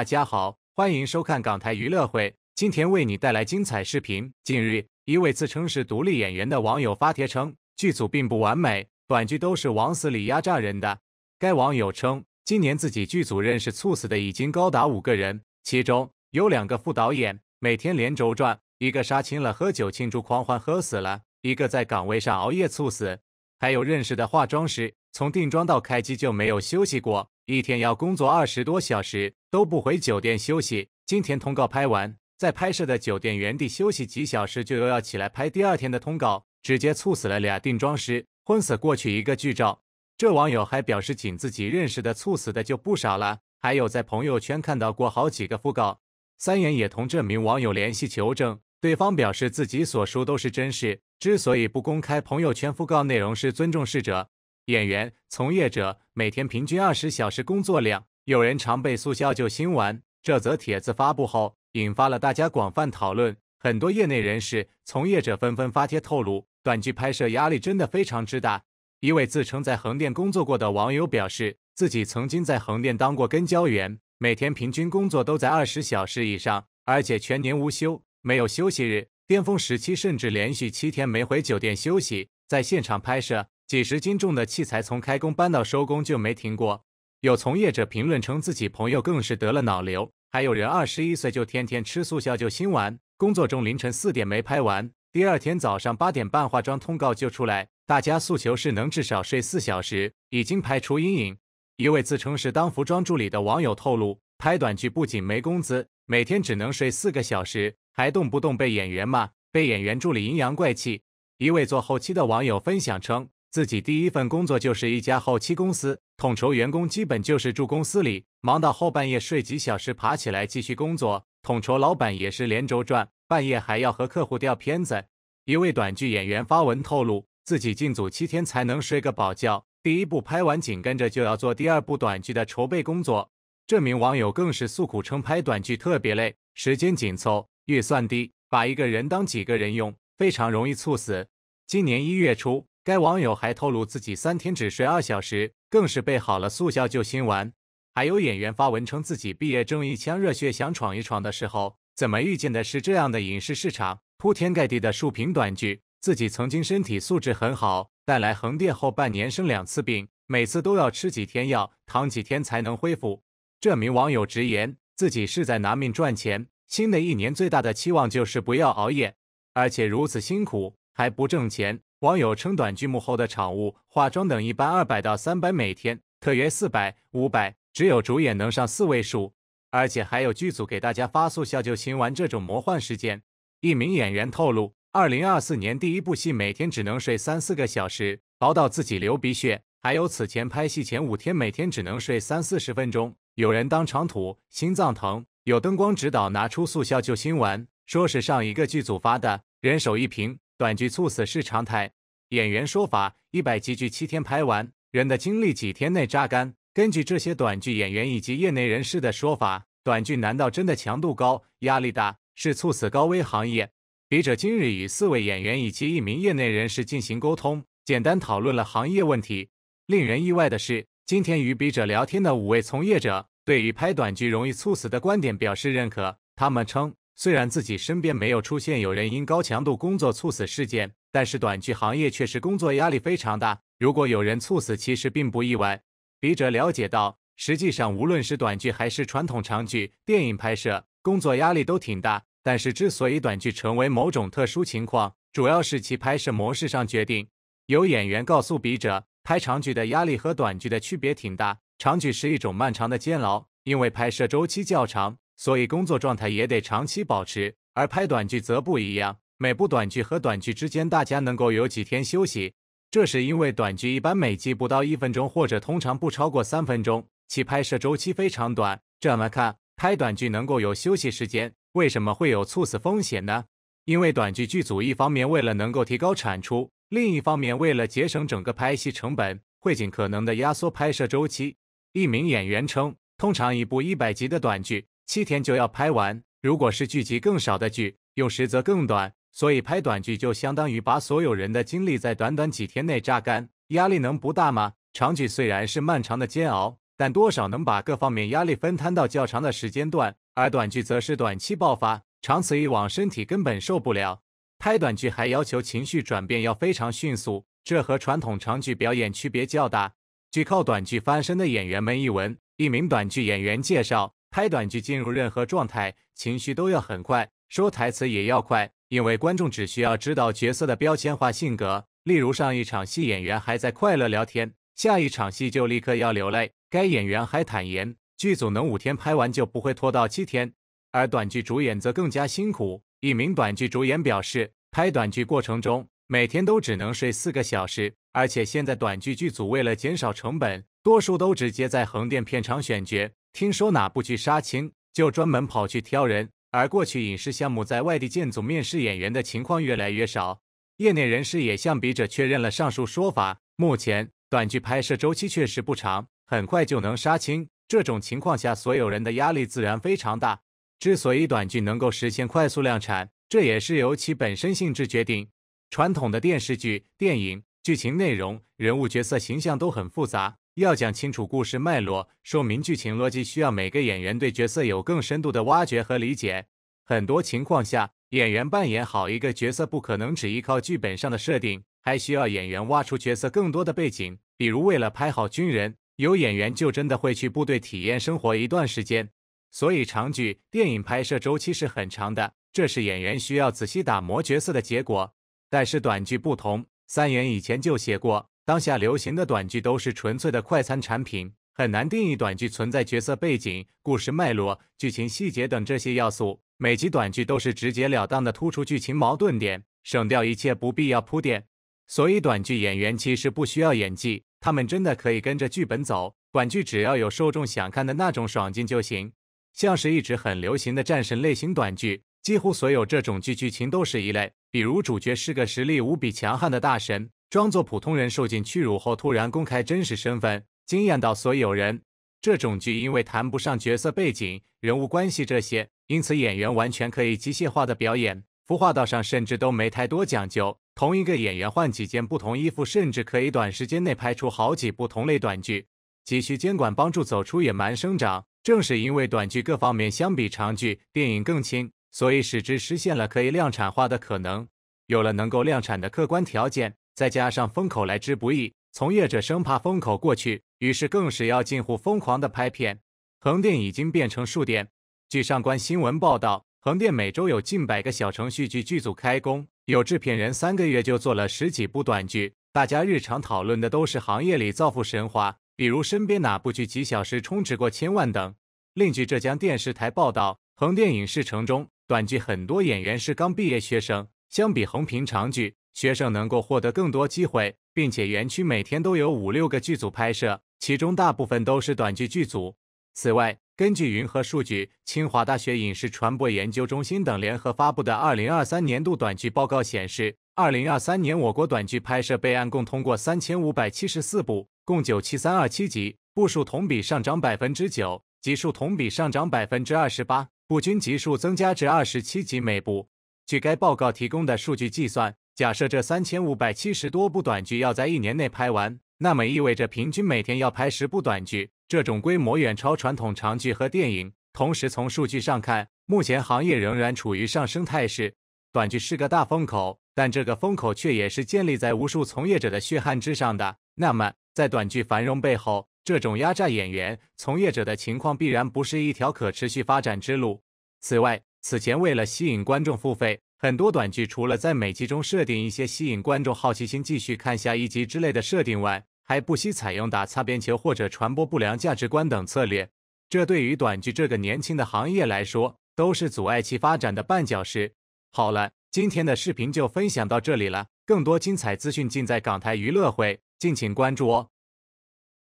大家好，欢迎收看港台娱乐会，今天为你带来精彩视频。近日，一位自称是独立演员的网友发帖称，剧组并不完美，短剧都是往死里压榨人的。该网友称，今年自己剧组认识猝死的已经高达五个人，其中有两个副导演，每天连轴转，一个杀青了喝酒庆祝狂欢喝死了，一个在岗位上熬夜猝死。还有认识的化妆师，从定妆到开机就没有休息过，一天要工作二十多小时，都不回酒店休息。今天通告拍完，在拍摄的酒店原地休息几小时，就又要起来拍第二天的通告，直接猝死了俩定妆师，昏死过去一个剧照。这网友还表示，仅自己认识的猝死的就不少了。还有在朋友圈看到过好几个副告。三眼也同这名网友联系求证，对方表示自己所说都是真事。之所以不公开朋友圈讣告内容是尊重逝者。演员从业者每天平均二十小时工作量，有人常被速效救心丸。这则帖子发布后，引发了大家广泛讨论。很多业内人士、从业者纷纷发帖透露，短剧拍摄压力真的非常之大。一位自称在横店工作过的网友表示，自己曾经在横店当过跟焦员，每天平均工作都在二十小时以上，而且全年无休，没有休息日。巅峰时期甚至连续七天没回酒店休息，在现场拍摄几十斤重的器材从开工搬到收工就没停过。有从业者评论称，自己朋友更是得了脑瘤，还有人二十一岁就天天吃速效救心丸。工作中凌晨四点没拍完，第二天早上八点半化妆通告就出来。大家诉求是能至少睡四小时，已经拍出阴影。一位自称是当服装助理的网友透露，拍短剧不仅没工资。每天只能睡四个小时，还动不动被演员骂，被演员助理阴阳怪气。一位做后期的网友分享称，自己第一份工作就是一家后期公司，统筹员工基本就是住公司里，忙到后半夜睡几小时，爬起来继续工作。统筹老板也是连轴转，半夜还要和客户调片子。一位短剧演员发文透露，自己进组七天才能睡个饱觉，第一部拍完，紧跟着就要做第二部短剧的筹备工作。这名网友更是诉苦称拍短剧特别累，时间紧凑，预算低，把一个人当几个人用，非常容易猝死。今年一月初，该网友还透露自己三天只睡二小时，更是备好了速效救心丸。还有演员发文称自己毕业证一腔热血想闯一闯的时候，怎么遇见的是这样的影视市场？铺天盖地的竖屏短剧，自己曾经身体素质很好，带来横店后半年生两次病，每次都要吃几天药，躺几天才能恢复。这名网友直言，自己是在拿命赚钱。新的一年最大的期望就是不要熬夜，而且如此辛苦还不挣钱。网友称，短剧幕后的场务、化妆等一般二百到三百每天，特约四百、五百，只有主演能上四位数。而且还有剧组给大家发速效救心丸这种魔幻事件。一名演员透露，二零二四年第一部戏每天只能睡三四个小时，熬到自己流鼻血。还有此前拍戏前五天，每天只能睡三四十分钟。有人当场吐，心脏疼；有灯光指导拿出速效救心丸，说是上一个剧组发的，人手一瓶。短剧猝死是常态，演员说法：一百集剧七天拍完，人的精力几天内榨干。根据这些短剧演员以及业内人士的说法，短剧难道真的强度高、压力大，是猝死高危行业？笔者今日与四位演员以及一名业内人士进行沟通，简单讨论了行业问题。令人意外的是。今天与笔者聊天的五位从业者对于拍短剧容易猝死的观点表示认可。他们称，虽然自己身边没有出现有人因高强度工作猝死事件，但是短剧行业确实工作压力非常大。如果有人猝死，其实并不意外。笔者了解到，实际上无论是短剧还是传统长剧、电影拍摄，工作压力都挺大。但是之所以短剧成为某种特殊情况，主要是其拍摄模式上决定。有演员告诉笔者。拍长剧的压力和短剧的区别挺大，长剧是一种漫长的煎熬，因为拍摄周期较长，所以工作状态也得长期保持。而拍短剧则不一样，每部短剧和短剧之间大家能够有几天休息，这是因为短剧一般每集不到一分钟，或者通常不超过三分钟，其拍摄周期非常短。这么看，拍短剧能够有休息时间，为什么会有猝死风险呢？因为短剧剧组一方面为了能够提高产出。另一方面，为了节省整个拍戏成本，会尽可能的压缩拍摄周期。一名演员称，通常一部一百集的短剧，七天就要拍完。如果是剧集更少的剧，用时则更短。所以拍短剧就相当于把所有人的精力在短短几天内榨干，压力能不大吗？长剧虽然是漫长的煎熬，但多少能把各方面压力分摊到较长的时间段，而短剧则是短期爆发，长此以往，身体根本受不了。拍短剧还要求情绪转变要非常迅速，这和传统长剧表演区别较大。据靠短剧翻身的演员们一文，一名短剧演员介绍，拍短剧进入任何状态，情绪都要很快，说台词也要快，因为观众只需要知道角色的标签化性格。例如上一场戏演员还在快乐聊天，下一场戏就立刻要流泪。该演员还坦言，剧组能五天拍完就不会拖到七天，而短剧主演则更加辛苦。一名短剧主演表示，拍短剧过程中，每天都只能睡四个小时，而且现在短剧剧组为了减少成本，多数都直接在横店片场选角，听说哪部剧杀青，就专门跑去挑人。而过去影视项目在外地建组面试演员的情况越来越少，业内人士也向笔者确认了上述说法。目前短剧拍摄周期确实不长，很快就能杀青，这种情况下，所有人的压力自然非常大。之所以短剧能够实现快速量产，这也是由其本身性质决定。传统的电视剧、电影剧情内容、人物角色形象都很复杂，要讲清楚故事脉络、说明剧情逻辑，需要每个演员对角色有更深度的挖掘和理解。很多情况下，演员扮演好一个角色，不可能只依靠剧本上的设定，还需要演员挖出角色更多的背景。比如，为了拍好军人，有演员就真的会去部队体验生活一段时间。所以长剧电影拍摄周期是很长的，这是演员需要仔细打磨角色的结果。但是短剧不同，三元以前就写过，当下流行的短剧都是纯粹的快餐产品，很难定义短剧存在角色背景、故事脉络、剧情细节等这些要素。每集短剧都是直截了当的突出剧情矛盾点，省掉一切不必要铺垫。所以短剧演员其实不需要演技，他们真的可以跟着剧本走。短剧只要有受众想看的那种爽劲就行。像是一直很流行的战神类型短剧，几乎所有这种剧剧情都是一类，比如主角是个实力无比强悍的大神，装作普通人受尽屈辱后突然公开真实身份，惊艳到所有人。这种剧因为谈不上角色背景、人物关系这些，因此演员完全可以机械化的表演，服化道上甚至都没太多讲究。同一个演员换几件不同衣服，甚至可以短时间内拍出好几部同类短剧。急需监管帮助走出野蛮生长。正是因为短剧各方面相比长剧电影更轻，所以使之实现了可以量产化的可能，有了能够量产的客观条件，再加上风口来之不易，从业者生怕风口过去，于是更是要近乎疯狂的拍片。横店已经变成竖店。据上官新闻报道，横店每周有近百个小程序剧剧组开工，有制片人三个月就做了十几部短剧，大家日常讨论的都是行业里造富神话。比如身边哪部剧几小时充值过千万等。另据浙江电视台报道，横店影视城中短剧很多演员是刚毕业学生，相比横屏长剧，学生能够获得更多机会，并且园区每天都有五六个剧组拍摄，其中大部分都是短剧剧组。此外，根据云和数据、清华大学影视传播研究中心等联合发布的《二零二三年度短剧报告》显示，二零二三年我国短剧拍摄备案共通过三千五百七十四部。共九七三二七集，部数同比上涨百分之九，集数同比上涨百分之二十八，部均集数增加至二十七集每部。据该报告提供的数据计算，假设这三千五百七十多部短剧要在一年内拍完，那么意味着平均每天要拍十部短剧，这种规模远超传统长剧和电影。同时，从数据上看，目前行业仍然处于上升态势，短剧是个大风口，但这个风口却也是建立在无数从业者的血汗之上的。那么，在短剧繁荣背后，这种压榨演员从业者的情况必然不是一条可持续发展之路。此外，此前为了吸引观众付费，很多短剧除了在每集中设定一些吸引观众好奇心继续看下一集之类的设定外，还不惜采用打擦边球或者传播不良价值观等策略。这对于短剧这个年轻的行业来说，都是阻碍其发展的绊脚石。好了，今天的视频就分享到这里了，更多精彩资讯尽在港台娱乐会。敬请关注哦！